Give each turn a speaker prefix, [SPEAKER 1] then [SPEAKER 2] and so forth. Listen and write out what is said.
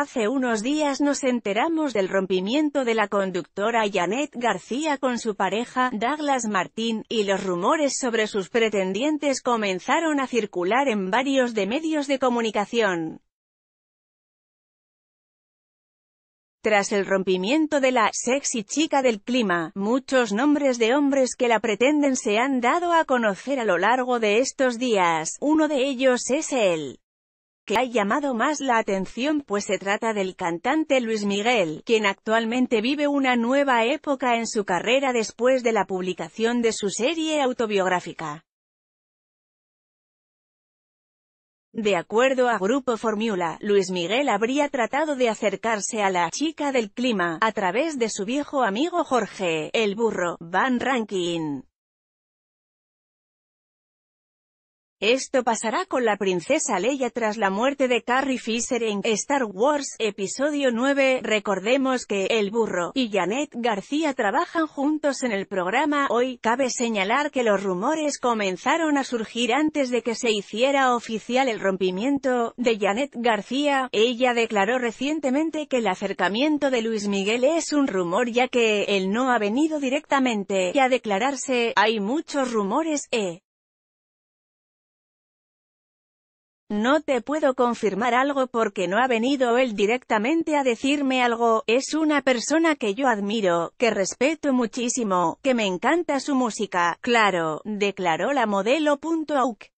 [SPEAKER 1] Hace unos días nos enteramos del rompimiento de la conductora Janet García con su pareja, Douglas Martín, y los rumores sobre sus pretendientes comenzaron a circular en varios de medios de comunicación. Tras el rompimiento de la «sexy chica del clima», muchos nombres de hombres que la pretenden se han dado a conocer a lo largo de estos días, uno de ellos es él que ha llamado más la atención pues se trata del cantante Luis Miguel, quien actualmente vive una nueva época en su carrera después de la publicación de su serie autobiográfica. De acuerdo a Grupo Formula, Luis Miguel habría tratado de acercarse a la chica del clima, a través de su viejo amigo Jorge, el burro, Van Rankin. Esto pasará con la princesa Leia tras la muerte de Carrie Fisher en Star Wars Episodio 9. Recordemos que El Burro y Janet García trabajan juntos en el programa. Hoy cabe señalar que los rumores comenzaron a surgir antes de que se hiciera oficial el rompimiento de Janet García. Ella declaró recientemente que el acercamiento de Luis Miguel es un rumor ya que él no ha venido directamente a declararse. Hay muchos rumores eh. No te puedo confirmar algo porque no ha venido él directamente a decirme algo, es una persona que yo admiro, que respeto muchísimo, que me encanta su música, claro, declaró la modelo.auk.